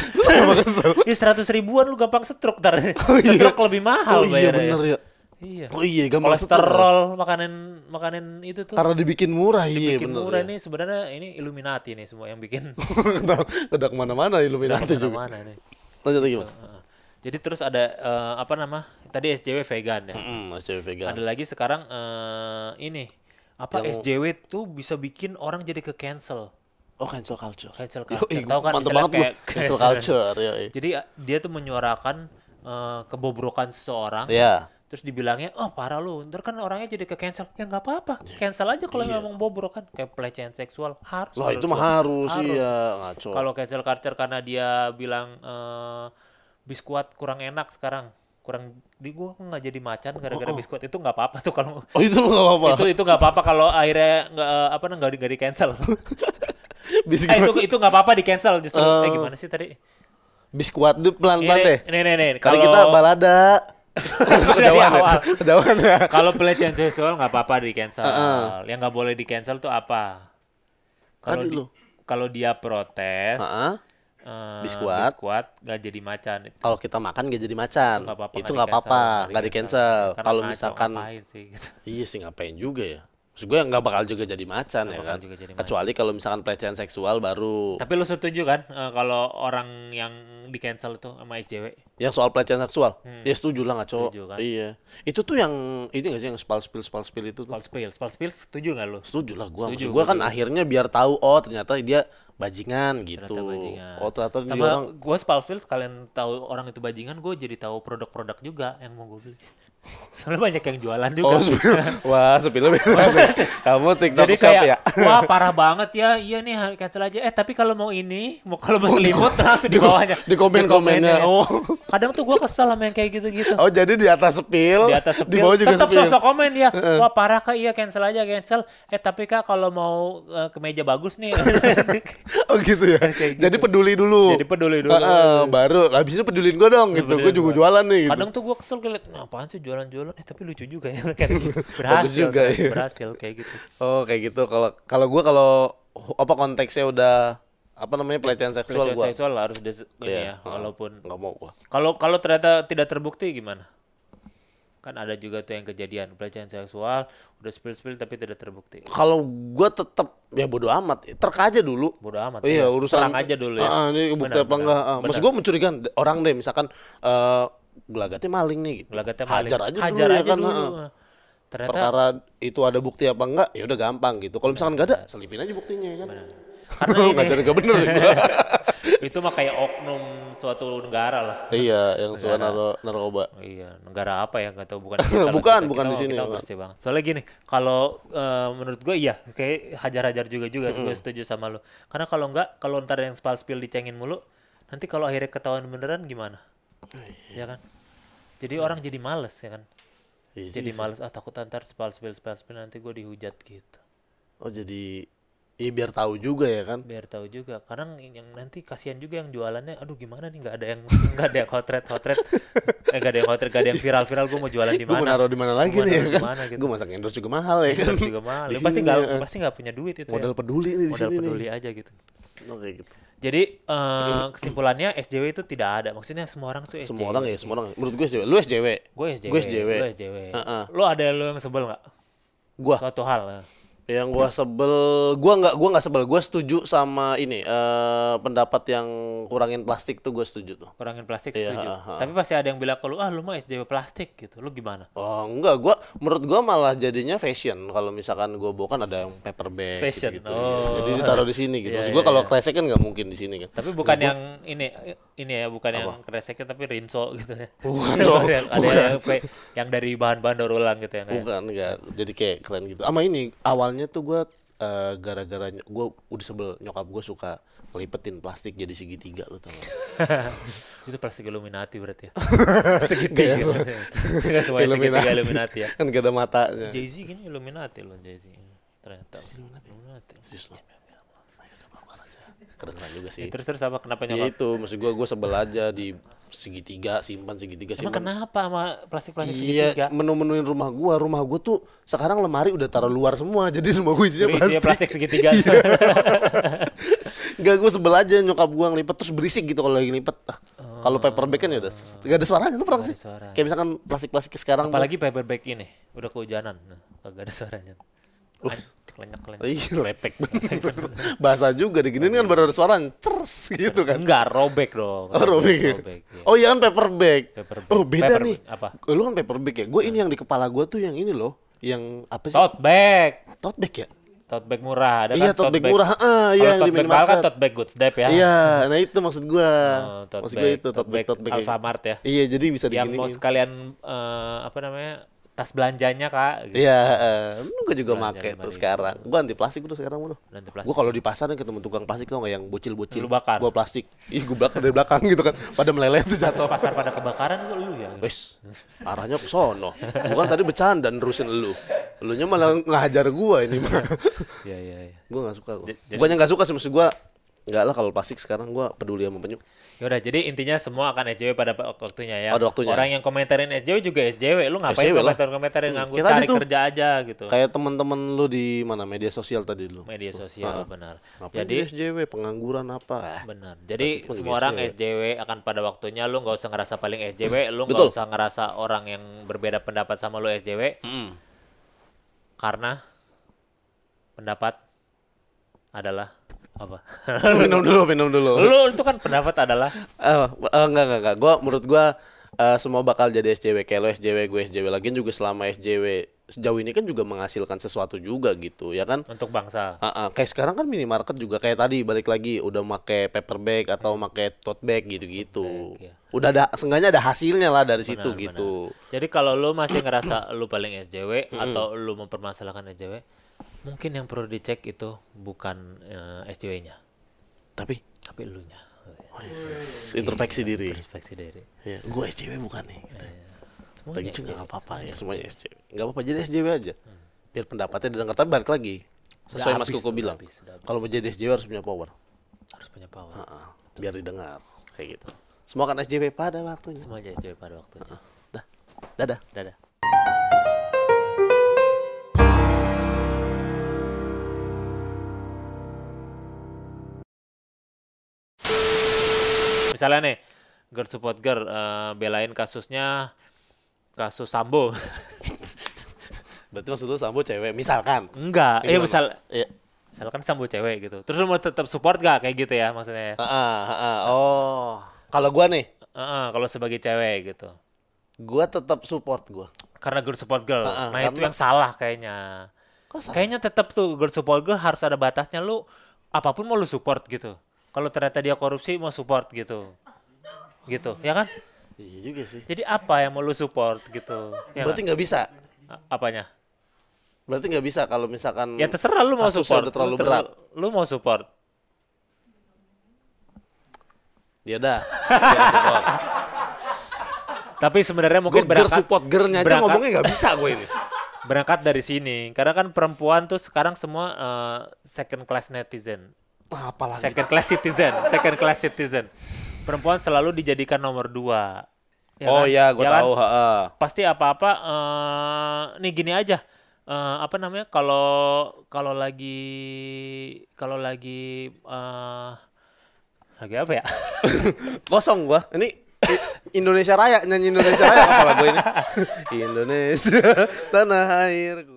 kesel (laughs) ya seratus ribuan lu gampang stroke tar oh, iya. setruk lebih mahal oh, iya, bener ya. Iya. Oh iya, gampang kolesterol, makanan makanan itu tuh karena dibikin murah iya dibikin bener, murah ya. ini sebenarnya ini Illuminati nih semua yang bikin (laughs) udah kemana-mana Illuminati juga. -mana nih. lanjut lagi mas uh, uh. jadi terus ada uh, apa nama tadi SJW vegan ya mm -hmm, SJW vegan ada lagi sekarang uh, ini apa yang... SJW tuh bisa bikin orang jadi ke cancel Oh cancel culture. Cancel culture. Tahu kan mantep banget kayak cancel culture. Yoi. Jadi eh, dia tuh menyuarakan uh, kebobrokan seseorang. Iya. Yeah terus dibilangnya oh parah lu ntar kan orangnya jadi ke cancel ya nggak apa-apa iya. cancel aja kalau iya. ngomong bobrok kan kayak pelecehan seksual harus loh itu mah harus, harus iya ngaco kalau cancel culture karena dia bilang uh, biskuat kurang enak sekarang kurang di gua nggak jadi macan gara-gara oh, oh. itu nggak apa-apa tuh kalau (laughs) oh itu nggak apa-apa itu itu nggak apa-apa kalau akhirnya nggak eh, apa nggak di di cancel (laughs) eh, itu itu nggak apa-apa di cancel justru uh, eh, gimana sih tadi biskuat tuh pelan-pelan deh nih nih nih kalau kita balada kejauhan (laughs) ya. (laughs) Kalau pelecehan seksual nggak apa-apa di cancel. Uh -uh. Yang nggak boleh di cancel tuh apa? Kalau di, kalau dia protes, uh -uh. Eh, uh, biskuat, biskuat gak jadi macan. Kalau kita makan gak jadi macan, itu nggak apa-apa, nggak di cancel. Kalau misalkan, sih, gitu. iya sih ngapain juga ya. Maksud gue nggak bakal juga jadi macan gak ya kan. Juga jadi Kecuali kalau misalkan pelecehan seksual baru. Tapi lo setuju kan uh, kalau orang yang di cancel itu sama SJW? Yang soal pelecehan seksual? Hmm. Ya setuju lah nggak cowok. kan? Iya. Itu tuh yang itu nggak sih yang spal spil spal spil itu? Spal spil spal spil setuju nggak lu? Setuju lah gue. Setuju. Gue kan akhirnya biar tahu oh ternyata dia bajingan gitu. Ternyata bajingan. Oh ternyata sama orang... gue spalfil, sekalian tahu orang itu bajingan gue jadi tahu produk-produk juga yang mau gue beli. (laughs) Soalnya banyak yang jualan juga. Oh, sepil. Wah, sepil (laughs) Kamu TikTok Jadi kayak, ya? Wah, parah banget ya. Iya nih, cancel aja. Eh, tapi kalau mau ini, mau kalau mau oh, selimut oh, langsung di bawahnya. Di komen-komennya. Oh. Kadang tuh gue kesel sama yang kayak gitu-gitu. Oh, jadi di atas sepil. Di atas sepil. Di bawah juga tetap sepil. sosok komen ya. Wah, parah kak. Iya, cancel aja, cancel. Eh, tapi kak kalau mau uh, meja bagus nih. (laughs) (laughs) oh gitu ya. (laughs) gitu. Jadi peduli dulu. Jadi peduli dulu. Uh, uh, baru habis itu pedulin gue dong iya, gitu. Gue juga jualan nih. Gitu. Kadang tuh gue kesel kayak Apaan sih jualan-jualan? Eh tapi lucu juga ya (laughs) kayak gitu. Berhasil juga, Kayak, iya. berhasil kayak gitu. Oh kayak gitu. Kalau kalau gue kalau apa konteksnya udah apa namanya pelecehan seksual pelecehan gua. seksual harus des yeah. ya walaupun nggak mau gua kalau kalau ternyata tidak terbukti gimana kan ada juga tuh yang kejadian pelecehan seksual udah spill spill tapi tidak terbukti kalau gue tetap ya bodoh amat terk dulu bodoh amat oh, iya urusan terang aja dulu ya uh, ini bukti apa benar, enggak uh, maksud gue mencurigakan orang deh misalkan uh, gelagatnya maling nih gitu gelagatnya maling. hajar aja hajar dulu, ya aja ya, dulu. Kan, uh, ternyata perkara itu ada bukti apa enggak ya udah gampang gitu kalau misalkan gak ada selipin aja buktinya ya kan benar. Karena ini. Ngajarin gak bener sih gue. (laughs) itu mah kayak oknum suatu negara lah. Iya, yang suka naro narkoba. Iya, negara apa ya? Gak tau (laughs) bukan kita. bukan, kita, bukan kita, di sini. Kita bersih banget. Soalnya gini, kalau uh, menurut gue iya, kayak hajar-hajar juga juga mm. gue setuju sama lo. Karena kalau enggak, kalau ntar yang spal spill dicengin mulu, nanti kalau akhirnya ketahuan beneran gimana? Iya kan? Jadi orang jadi males ya kan? Iya jadi males ah takut ntar spal spill spal spill nanti gue dihujat gitu. Oh jadi Iya biar tahu juga ya kan. Biar tahu juga. karena yang nanti kasihan juga yang jualannya, aduh gimana nih nggak ada yang (laughs) nggak ada yang hotret hotret, eh nggak ada yang hotret, nggak ada yang viral viral. Gue mau jualan di mana? Gue naruh di mana lagi nih? Ya kan? gitu. Gue masak endorse juga mahal ya kan. juga mahal. Lu pasti nggak ya. Kan? pasti nggak punya duit itu. Modal ya. peduli nih. Modal peduli nih. aja gitu. Oke gitu. Jadi uh, kesimpulannya SJW itu tidak ada. Maksudnya semua orang tuh SJW. Semua orang ya, semua orang. Menurut gue SJW. Lu SJW. Gue SJW. Gue SJW. Lu SJW. Uh Lu ada lu yang sebel nggak? Gua. Suatu hal. Eh. Yang gua sebel, gua nggak gua nggak sebel, gua setuju sama ini uh, pendapat yang kurangin plastik tuh gua setuju tuh. Kurangin plastik iya, setuju. Ya, uh Tapi pasti ada yang bilang kalau ah lu mah SJW plastik gitu. Lu gimana? Oh, enggak, gua menurut gua malah jadinya fashion kalau misalkan gua bawa kan ada yang paper bag fashion. gitu. oh. Jadi ditaruh di sini gitu. (laughs) Iya, Maksud gua kalau kresek kan nggak mungkin di sini kan. Tapi bukan gua, yang ini ini ya, bukan apa? yang kreseknya tapi rinso gitu ya. Bukan (laughs) dong. ada, ada bukan. Yang, yang dari bahan-bahan daur ulang gitu ya. ya? Bukan, enggak. Jadi kayak keren gitu. Sama ini awal awalnya tuh gue uh, gara-gara gue udah sebel nyokap gue suka ngelipetin plastik jadi segitiga lo tau (laughs) itu plastik Illuminati berarti ya (laughs) segitiga ya, semuanya segitiga Illuminati ya kan gak ada matanya Jay Z gini Illuminati loh Jay Z ternyata Illuminati keren juga sih. Ya, terus terus apa kenapa ya nyokap? Ya itu maksud gue gue sebel aja di segitiga simpan segitiga Emang kenapa sama plastik-plastik iya, segitiga? menu-menuin rumah gua. Rumah gua tuh sekarang lemari udah taruh luar semua. (laughs) Jadi semua gua isinya plastik. plastik segitiga. Iya. (laughs) Gak gua sebel aja nyokap gua ngelipet terus berisik gitu kalau lagi ngelipet. Ah, oh. Kalau paper bag kan ya udah gak ada suaranya lu pernah sih? Kayak misalkan plastik-plastik sekarang apalagi gua... paper bag ini udah kehujanan. Nah, gak ada suaranya. Ih, lepek (laughs) Bahasa juga di gini kan baru ada suara cers gitu kan. Enggak, robek dong. Oh, robek. robek ya. Oh, iya kan paper bag. Oh, beda paper, nih. Apa? Eh, lu kan paper bag ya. Gue ini yang di kepala gue tuh yang ini loh. Yang apa sih? Tote bag. Tote bag ya? tote bag murah ada iya, kan tote, bag, bag murah ah iya tote bag mahal kan tote bag goods deh ya iya nah itu maksud gua oh, tote maksud gua itu tote, tote bag tote bag Alfamart ya iya jadi bisa yang yang mau sekalian uh, apa namanya tas belanjanya kak gitu. iya uh, gue juga Belanja make tuh sekarang gue anti plastik tuh sekarang lu gue kalau di pasar nih ketemu tukang plastik nggak yang bocil bocil lu bakar gue plastik ih gue bakar dari belakang gitu kan pada meleleh tuh jatuh pasar pada kebakaran itu lu ya wes arahnya ke sono bukan tadi bercanda nerusin lu lu nya malah ngajar gue ini mah iya iya iya. gue nggak suka gue bukannya nggak suka sih maksud gue Enggak lah kalau plastik sekarang gue peduli sama penyu. Yaudah, jadi intinya semua akan SJW pada waktunya ya. Pada waktunya. Orang yang komentarin SJW juga SJW. Lu ngapain SJW komentar komentarin hmm. nganggur cari tuh, kerja aja gitu. Kayak teman-teman lu di mana media sosial tadi lu. Media sosial uh, benar. Jadi SJW pengangguran apa? Benar. Jadi semua orang SJW. akan pada waktunya lu nggak usah ngerasa paling SJW, hmm, lu nggak usah ngerasa orang yang berbeda pendapat sama lu SJW. Hmm. Karena pendapat adalah apa (laughs) minum dulu minum dulu lu itu kan pendapat adalah uh, uh, enggak enggak enggak gua menurut gua uh, semua bakal jadi SJW kayak lo SJW gue SJW lagi juga selama SJW sejauh ini kan juga menghasilkan sesuatu juga gitu ya kan untuk bangsa uh, uh, kayak sekarang kan minimarket juga kayak tadi balik lagi udah make paper bag atau hmm. make tote bag gitu-gitu bag, ya. udah ada seenggaknya ada hasilnya lah dari benar, situ benar. gitu jadi kalau lo masih ngerasa lo paling SJW hmm. atau lo mempermasalahkan SJW mungkin yang perlu dicek itu bukan uh, eh, SJW-nya. Tapi tapi elunya. Oh, iya. oh yes. introspeksi iya, diri. Introspeksi diri. Ya, gua SJW bukan nih. Gitu. Yeah, iya. Semuanya Lagi juga nggak apa-apa ya, semuanya SJW. Nggak apa-apa jadi SJW aja. Hmm. Biar pendapatnya didengar tapi balik lagi. Sesuai udah Mas Koko bilang. Kalau mau jadi SJW harus punya power. Harus punya power. Ha -ha. Biar didengar kayak gitu. Semua kan SJW pada waktunya. Semua SJW pada waktunya. Ha -ha. Dah. Dadah. Dadah. misalnya nih support girl uh, eh, belain kasusnya kasus Sambo (laughs) berarti maksud lu Sambo cewek misalkan enggak eh, ya misal ya. misalkan Sambo cewek gitu terus lu mau tetap support gak kayak gitu ya maksudnya uh, uh, uh, uh. oh kalau gua nih uh, uh, kalau sebagai cewek gitu gua tetap support gua karena girl support girl uh, uh, nah itu yang salah kayaknya Kok salah? kayaknya tetap tuh girl support girl harus ada batasnya lu apapun mau lu support gitu kalau ternyata dia korupsi mau support gitu gitu ya kan iya juga sih jadi apa yang mau lu support gitu ya berarti kan? nggak kan? bisa apanya berarti nggak bisa kalau misalkan ya terserah lu mau support terlalu berat lu mau support ya dah (laughs) tapi sebenarnya mungkin gua berangkat support gernya aja ngomongnya nggak bisa gue ini (laughs) berangkat dari sini karena kan perempuan tuh sekarang semua uh, second class netizen Nah, apalagi second class citizen, second class citizen. Perempuan selalu dijadikan nomor dua. Ya oh kan? Iya, ya, gue kan? ya tahu. Kan? Ha -ha. Pasti apa-apa. Uh, nih gini aja. Uh, apa namanya? Kalau kalau lagi kalau lagi uh, lagi apa ya? (laughs) Kosong gua. Ini Indonesia Raya nyanyi Indonesia Raya apa lagu ini (laughs) Indonesia tanah airku